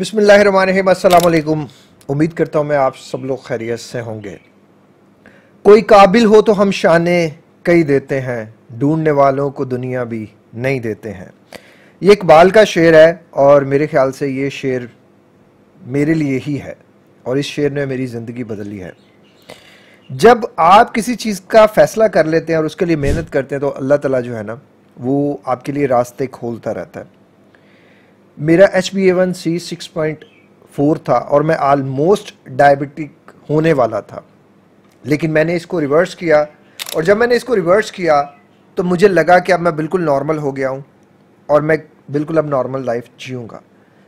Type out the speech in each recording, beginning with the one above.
बिसमीम उम्मीद करता हूँ मैं आप सब लोग खैरियत से होंगे कोई काबिल हो तो हम शाने कई देते हैं ढूंढने वालों को दुनिया भी नहीं देते हैं ये इकबाल का शेर है और मेरे ख्याल से ये शेर मेरे लिए ही है और इस शेर ने मेरी ज़िंदगी बदली है जब आप किसी चीज़ का फ़ैसला कर लेते हैं और उसके लिए मेहनत करते हैं तो अल्लाह ताला जो है ना वो आपके लिए रास्ते खोलता रहता है मेरा H B A one C six point four था और मैं आलमोस्ट डायबिटिक होने वाला था लेकिन मैंने इसको रिवर्स किया और जब मैंने इसको रिवर्स किया तो मुझे लगा कि अब मैं बिल्कुल नॉर्मल हो गया हूँ और मैं बिल्कुल अब नॉर्मल लाइफ जीऊँगा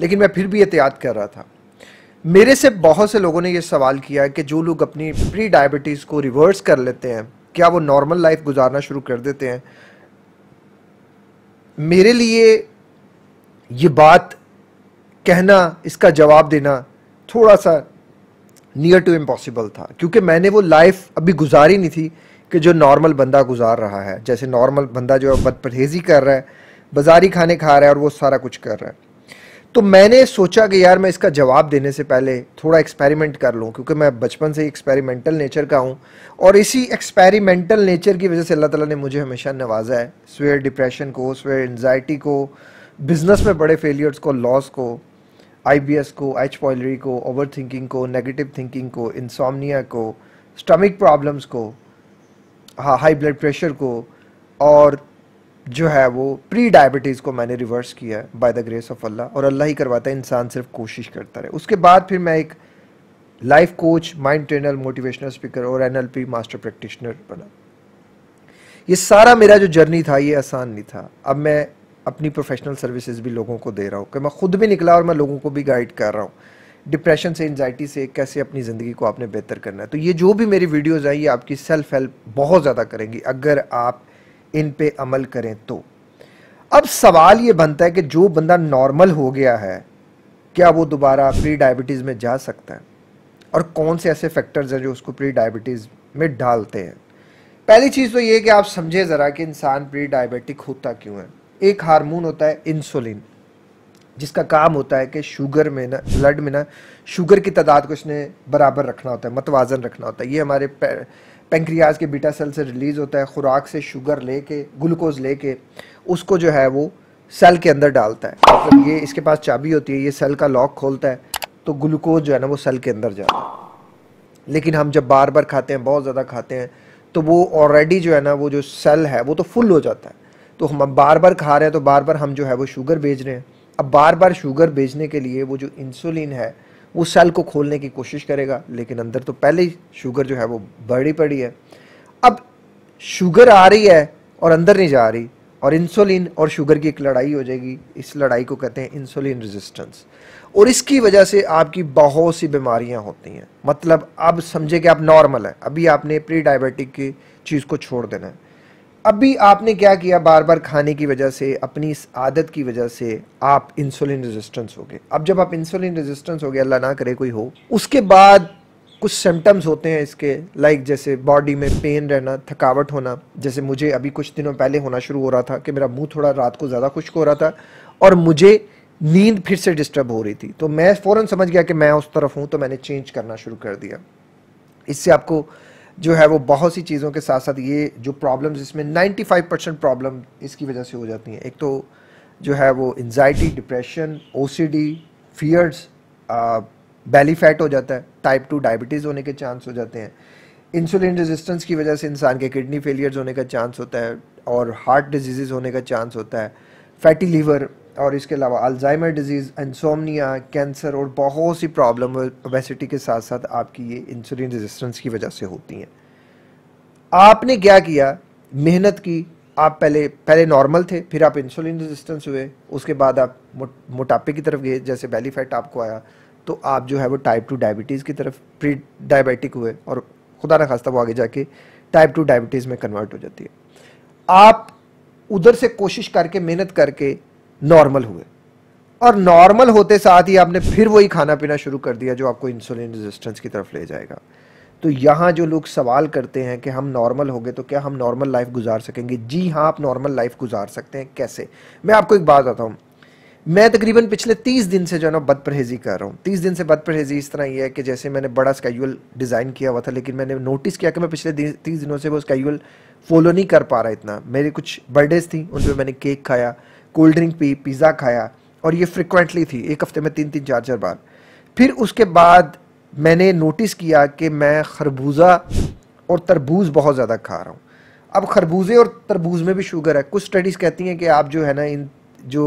लेकिन मैं फिर भी एहतियात कर रहा था मेरे से बहुत से लोगों ने यह सवाल किया कि जो लोग अपनी प्री डायबिटीज़ को रिवर्स कर लेते हैं क्या वो नॉर्मल लाइफ गुजारना शुरू कर देते हैं मेरे लिए ये बात कहना इसका जवाब देना थोड़ा सा नियर टू इम्पॉसिबल था क्योंकि मैंने वो लाइफ अभी गुजारी नहीं थी कि जो नॉर्मल बंदा गुजार रहा है जैसे नॉर्मल बंदा जो है बदपरहेजी कर रहा है बाजारी खाने खा रहा है और वो सारा कुछ कर रहा है तो मैंने सोचा कि यार मैं इसका जवाब देने से पहले थोड़ा एक्सपेरिमेंट कर लूँ क्योंकि मैं बचपन से ही एक्सपेरिमेंटल नेचर का हूँ और इसी एक्सपेरिमेंटल नेचर की वजह से अल्लाह ताला ने मुझे हमेशा नवाजा है स्वेयर डिप्रेशन को स्वेयर एनजाइटी को बिजनेस में बड़े फेलियर्स को लॉस को आई को एच पॉयलरी को ओवर थिंकिंग को नेगेटिव थिंकिंग को इंसामनिया को स्टमिक प्रॉब्लम्स को हाँ हाई ब्लड प्रेशर को और जो है वो प्री डायबिटीज़ को मैंने रिवर्स किया है by the grace of Allah और अल्लाह ही करवाता है इंसान सिर्फ कोशिश करता रहे उसके बाद फिर मैं एक life coach mind trainer motivational speaker और एनएलपी मास्टर प्रैक्टिशनर बना ये सारा मेरा जो जर्नी था ये आसान नहीं था अब मैं अपनी प्रोफेशनल सर्विसेज भी लोगों को दे रहा हूँ कि मैं खुद भी निकला और मैं लोगों को भी गाइड कर रहा हूँ डिप्रेशन से एनजाइटी से कैसे अपनी ज़िंदगी को आपने बेहतर करना है तो ये जो भी मेरी वीडियोज़ आई ये आपकी सेल्फ हेल्प बहुत ज़्यादा करेंगी अगर आप इन पर अमल करें तो अब सवाल ये बनता है कि जो बंदा नॉर्मल हो गया है क्या वो दोबारा प्री डायबिटीज़ में जा सकता है और कौन से ऐसे फैक्टर्स हैं जो उसको प्री डायबिटीज़ में डालते हैं पहली चीज़ तो ये कि आप समझे ज़रा कि इंसान प्री डायबिटिक होता क्यों है एक हार्मोन होता है इंसुलिन जिसका काम होता है कि शुगर में ना ब्लड में ना शुगर की तादाद को इसने बराबर रखना होता है मतवाजन रखना होता है ये हमारे पेंक्रियाज के बीटा सेल से रिलीज़ होता है ख़ुराक से शुगर ले के ग्लूकोज ले के उसको जो है वो सेल के अंदर डालता है मतलब ये इसके पास चाबी होती है ये सेल का लॉक खोलता है तो ग्लूकोज जो है ना वो सेल के अंदर जाता है लेकिन हम जब बार बार खाते हैं बहुत ज़्यादा खाते हैं तो वो ऑलरेडी जो है ना वो जो सेल है वो तो फुल हो जाता है तो हम बार बार खा रहे हैं तो बार बार हम जो है वो शुगर बेच रहे हैं अब बार बार शुगर बेचने के लिए वो जो इंसुलिन है वो सेल को खोलने की कोशिश करेगा लेकिन अंदर तो पहले ही शुगर जो है वो बढ़ी पड़ी है अब शुगर आ रही है और अंदर नहीं जा रही और इंसुलिन और शुगर की एक लड़ाई हो जाएगी इस लड़ाई को कहते हैं इंसुलिन रेजिस्टेंस और इसकी वजह से आपकी बहुत सी बीमारियां होती हैं मतलब अब समझे कि आप नॉर्मल है अभी आपने प्री डायबिटिक की चीज़ को छोड़ देना है अभी आपने क्या किया बार बार खाने की वजह से अपनी इस आदत की वजह से आप इंसुलिन रेजिस्टेंस हो गए अब जब आप इंसुलिन रेजिस्टेंस हो गए अल्लाह ना करे कोई हो उसके बाद कुछ सिम्टम्स होते हैं इसके लाइक जैसे बॉडी में पेन रहना थकावट होना जैसे मुझे अभी कुछ दिनों पहले होना शुरू हो रहा था कि मेरा मुंह थोड़ा रात को ज़्यादा खुश्क हो रहा था और मुझे नींद फिर से डिस्टर्ब हो रही थी तो मैं फ़ौरन समझ गया कि मैं उस तरफ हूँ तो मैंने चेंज करना शुरू कर दिया इससे आपको जो है वो बहुत सी चीज़ों के साथ साथ ये जो प्रॉब्लम्स इसमें 95 परसेंट प्रॉब्लम इसकी वजह से हो जाती हैं एक तो जो है वो एनजाइटी डिप्रेशन ओ फियर्स बैली फैट हो जाता है टाइप टू डायबिटीज़ होने के चांस हो जाते हैं इंसुलिन रेजिस्टेंस की वजह से इंसान के किडनी फेलियर्स होने का चांस होता है और हार्ट डिजीज़ होने का चांस होता है फैटी लीवर और इसके अलावा अल्जाइमर डिजीज़ इंसोमनिया कैंसर और बहुत सी प्रॉब्लम ओबेसिटी के साथ साथ आपकी ये इंसुलिन रेजिस्टेंस की वजह से होती हैं आपने क्या किया मेहनत की आप पहले पहले नॉर्मल थे फिर आप इंसुलिन रेजिस्टेंस हुए उसके बाद आप मोटापे की तरफ गए जैसे बेली फैट आपको आया तो आप जो है वो टाइप टू डायबिटीज़ की तरफ प्री डायबिटिक हुए और खुदा न खास्ता वो आगे जाके टाइप टू डायबिटीज़ में कन्वर्ट हो जाती है आप उधर से कोशिश करके मेहनत करके नॉर्मल हुए और नॉर्मल होते साथ ही आपने फिर वही खाना पीना शुरू कर दिया जो आपको इंसुलिन रेजिस्टेंस की तरफ ले जाएगा तो यहाँ जो लोग सवाल करते हैं कि हम नॉर्मल हो गए तो क्या हम नॉर्मल लाइफ गुजार सकेंगे जी हाँ आप नॉर्मल लाइफ गुजार सकते हैं कैसे मैं आपको एक बात बताता हूँ मैं तकरीबन पिछले तीस दिन से जो है ना बद परहेज़ी कर रहा हूँ तीस दिन से बद परहेज़ी इस तरह ये है कि जैसे मैंने बड़ा स्कैजुअल डिज़ाइन किया हुआ था लेकिन मैंने नोटिस किया कि मैं पिछले तीस दिनों से वो स्कैजुअल फॉलो नहीं कर पा रहा इतना मेरी कुछ बर्थडेज थी उन पर मैंने केक खाया कोल्ड ड्रिंक पी पिज़्ज़ा खाया और ये फ्रिक्वेंटली थी एक हफ्ते में तीन तीन चार चार बार फिर उसके बाद मैंने नोटिस किया कि मैं खरबूजा और तरबूज बहुत ज़्यादा खा रहा हूँ अब खरबूजे और तरबूज में भी शुगर है कुछ स्टडीज़ कहती हैं कि आप जो है ना इन जो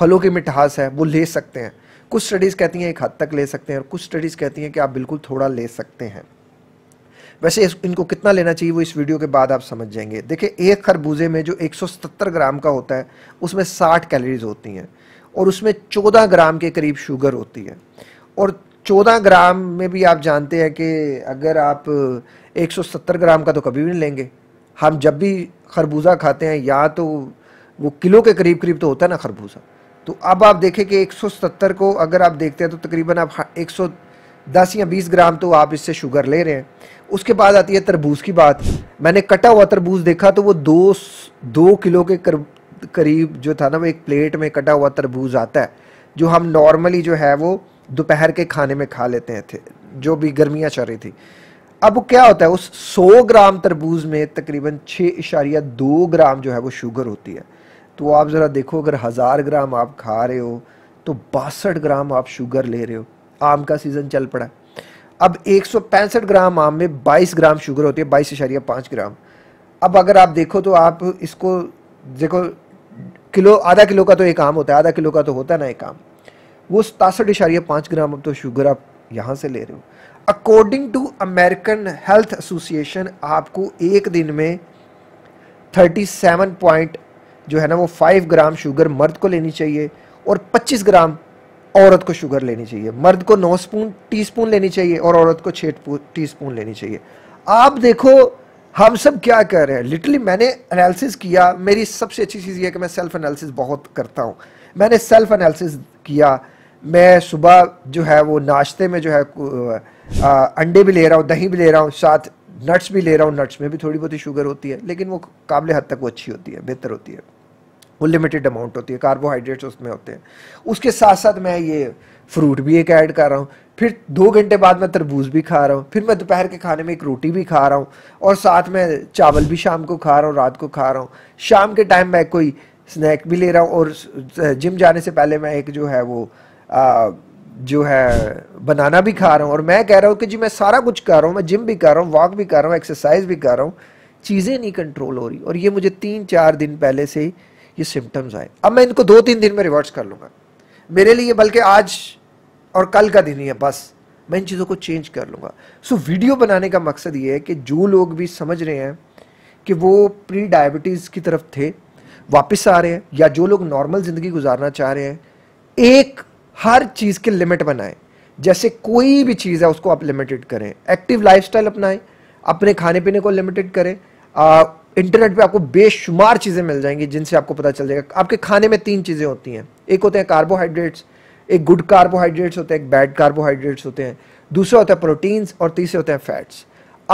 फलों की मिठास है वो ले सकते हैं कुछ स्टडीज़ कहती हैं एक हद तक ले सकते हैं और कुछ स्टडीज़ कहती हैं कि आप बिल्कुल थोड़ा ले सकते हैं वैसे इस, इनको कितना लेना चाहिए वो इस वीडियो के बाद आप समझ जाएंगे देखिए एक खरबूजे में जो 170 ग्राम का होता है उसमें 60 कैलोरीज होती हैं और उसमें 14 ग्राम के करीब शुगर होती है और 14 ग्राम में भी आप जानते हैं कि अगर आप 170 ग्राम का तो कभी भी नहीं लेंगे हम जब भी खरबूजा खाते हैं या तो वो किलो के करीब करीब तो होता है ना खरबूजा तो अब आप देखें कि एक को अगर आप देखते हैं तो तकरीबन आप हाँ, दस या बीस ग्राम तो आप इससे शुगर ले रहे हैं उसके बाद आती है तरबूज की बात मैंने कटा हुआ तरबूज देखा तो वो दो दो किलो के कर, करीब जो था ना वो एक प्लेट में कटा हुआ तरबूज आता है जो हम नॉर्मली जो है वो दोपहर के खाने में खा लेते हैं थे जो भी गर्मियाँ चल रही थी अब क्या होता है उस 100 ग्राम तरबूज में तकरीबन छः इशारिया दो ग्राम जो है वो शुगर होती है तो आप ज़रा देखो अगर हज़ार ग्राम आप खा रहे हो तो बासठ ग्राम आप शुगर ले रहे हो आम का सीज़न चल पड़ा अब एक ग्राम आम में 22 ग्राम शुगर होती है बाईस इशारिया पाँच ग्राम अब अगर आप देखो तो आप इसको देखो किलो आधा किलो का तो एक आम होता है आधा किलो का तो होता है ना एक आम वो सतासठ इशारिया पाँच ग्राम अब तो शुगर आप यहाँ से ले रहे हो according to American health association आपको एक दिन में थर्टी सेवन पॉइंट जो है ना वो फाइव ग्राम शुगर मर्द को लेनी चाहिए और पच्चीस ग्राम औरत को शुगर लेनी चाहिए मर्द को नौ स्पून टी स्पून लेनी चाहिए और औरत को छः टी स्पून लेनी चाहिए आप देखो हम सब क्या कर रहे हैं लिटरली मैंने एनालिसिस किया मेरी सबसे अच्छी चीज़ यह कि मैं सेल्फ एनालिसिस बहुत करता हूँ मैंने सेल्फ एनालिसिस किया मैं सुबह जो है वो नाश्ते में जो है आ, अंडे भी ले रहा हूँ दही भी ले रहा हूँ साथ नट्स भी ले रहा हूँ नट्स में भी थोड़ी बहुत ही शुगर होती है लेकिन वो काबिल हद तक वो अच्छी होती है बेहतर होती है वो लिमिटेड अमाउंट होती है कार्बोहाइड्रेट्स उसमें होते हैं उसके साथ साथ मैं ये फ्रूट भी एक ऐड कर रहा हूँ फिर दो घंटे बाद मैं तरबूज भी खा रहा हूँ फिर मैं दोपहर के खाने में एक रोटी भी खा रहा हूँ और साथ में चावल भी शाम को खा रहा हूँ रात को खा रहा हूँ शाम के टाइम मैं कोई स्नैक भी ले रहा हूँ और जिम जाने से पहले मैं एक जो है वो आ, जो है बनाना भी खा रहा हूँ और मैं कह रहा हूँ कि जी मैं सारा कुछ कर रहा हूँ मैं जिम भी कर रहा हूँ वॉक भी कर रहा हूँ एक्सरसाइज भी कर रहा हूँ चीज़ें नहीं कंट्रोल हो रही और ये मुझे तीन चार दिन पहले से ही ये सिम्टम्स आए अब मैं इनको दो तीन दिन में रिवर्स कर लूँगा मेरे लिए बल्कि आज और कल का दिन ही है बस मैं इन चीज़ों को चेंज कर लूँगा सो so, वीडियो बनाने का मकसद ये है कि जो लोग भी समझ रहे हैं कि वो प्री डायबिटीज़ की तरफ थे वापस आ रहे हैं या जो लोग नॉर्मल ज़िंदगी गुजारना चाह रहे हैं एक हर चीज़ के लिमिट बनाएं जैसे कोई भी चीज़ है उसको आप लिमिटेड करें एक्टिव लाइफस्टाइल अपनाएं अपने खाने पीने को लिमिटेड करें इंटरनेट पे आपको बेशुमार चीज़ें मिल जाएंगी जिनसे आपको पता चल जाएगा आपके खाने में तीन चीज़ें होती हैं एक होते हैं कार्बोहाइड्रेट्स एक गुड कार्बोहाइड्रेट्स होते हैं एक बैड कार्बोहाइड्रेट्स होते हैं दूसरा होता है प्रोटीन्स और तीसरे होते हैं फैट्स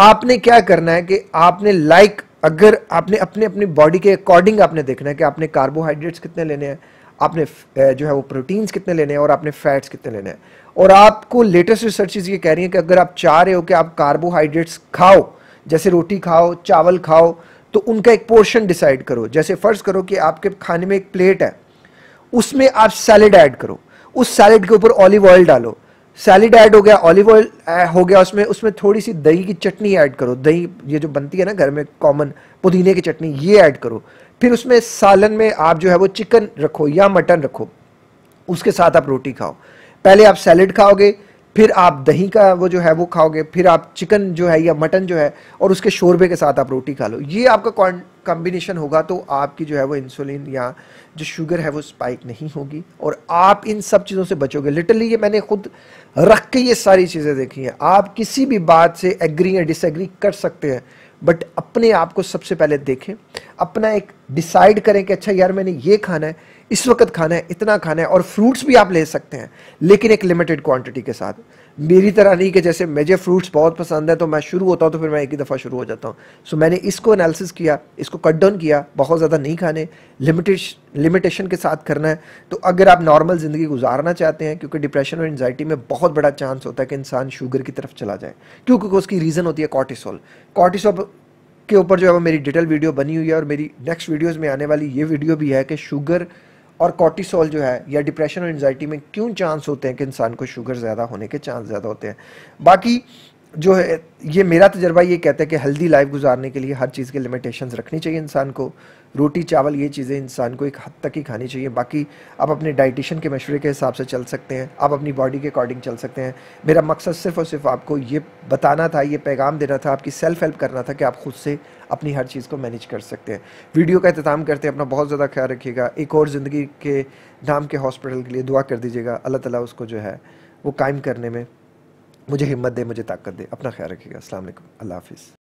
आपने क्या करना है कि आपने लाइक like, अगर आपने अपने अपनी बॉडी के अकॉर्डिंग आपने देखना है कि आपने कार्बोहाइड्रेट्स कितने लेने हैं आपने जो है वो प्रोटीन्स कितने लेने हैं और आपने फैट्स कितने लेने हैं और आपको लेटेस्ट रिसर्च ये कह रही है कि अगर आप चाह रहे हो कि आप कार्बोहाइड्रेट्स खाओ जैसे रोटी खाओ चावल खाओ तो उनका एक पोर्शन डिसाइड करो जैसे फ़र्ज़ करो कि आपके खाने में एक प्लेट है उसमें आप सैलड ऐड करो उस सैलड के ऊपर ऑलिव ऑयल डालो सैलड ऐड हो गया ऑलिव ऑयल हो गया उसमें उसमें थोड़ी सी दही की चटनी ऐड करो दही ये जो बनती है ना घर में कॉमन पुदीने की चटनी ये ऐड करो फिर उसमें सालन में आप जो है वो चिकन रखो या मटन रखो उसके साथ आप रोटी खाओ पहले आप सैलड खाओगे फिर आप दही का वो जो है वो खाओगे फिर आप चिकन जो है या मटन जो है और उसके शोरबे के साथ आप रोटी खा लो ये आपका कॉम्बिनेशन होगा तो आपकी जो है वो इंसुलिन या जो शुगर है वो स्पाइक नहीं होगी और आप इन सब चीज़ों से बचोगे लिटरली ये मैंने खुद रख के ये सारी चीज़ें देखी हैं आप किसी भी बात से एग्री या डिसएग्री कर सकते हैं बट अपने आप को सबसे पहले देखें अपना एक डिसाइड करें कि अच्छा यार मैंने ये खाना है इस वक्त खाना है इतना खाना है और फ्रूट्स भी आप ले सकते हैं लेकिन एक लिमिटेड क्वांटिटी के साथ मेरी तरह नहीं कि जैसे मुझे फ्रूट्स बहुत पसंद है तो मैं शुरू होता हूँ तो फिर मैं एक ही दफ़ा शुरू हो जाता हूँ सो so, मैंने इसको एनालिसिस किया इसको कट डाउन किया बहुत ज़्यादा नहीं खाने लिमिटेड लिमिटेशन के साथ करना है तो अगर आप नॉर्मल ज़िंदगी गुजारना चाहते हैं क्योंकि डिप्रेशन और एनजाइटी में बहुत बड़ा चांस होता है कि इंसान शुगर की तरफ चला जाए क्योंकि उसकी रीज़न होती है कॉटिसोल कॉटिसोल के ऊपर जो है वो मेरी डिटेल वीडियो बनी हुई है और मेरी नेक्स्ट वीडियोज़ में आने वाली ये वीडियो भी है कि शुगर और कॉर्टिसोल जो है या डिप्रेशन और एनजाइटी में क्यों चांस होते हैं कि इंसान को शुगर ज़्यादा होने के चांस ज़्यादा होते हैं बाकी जो है ये मेरा तजर्बा ये कहता है कि हेल्दी लाइफ गुजारने के लिए हर चीज़ के लिमिटेशंस रखनी चाहिए इंसान को रोटी चावल ये चीज़ें इंसान को एक हद तक ही खानी चाहिए बाकी आप अपने डाइटिशन के मशवरे के हिसाब से चल सकते हैं आप अपनी बॉडी के अकॉर्डिंग चल सकते हैं मेरा मकसद सिर्फ और सिर्फ आपको ये बताना था ये पैगाम देना था आपकी सेल्फ हेल्प करना था कि आप खुद से अपनी हर चीज़ को मैनेज कर सकते हैं वीडियो का अहतमाम करते हैं अपना बहुत ज़्यादा ख्याल रखिएगा एक और ज़िंदगी के नाम के हॉस्पिटल के लिए दुआ कर दीजिएगा अल्लाह ताली उसको जो है वो कायम करने में मुझे हिम्मत दे मुझे ताकत दे अपना ख्याल रखिएगा अल्लाम अल्लाह हाफिज़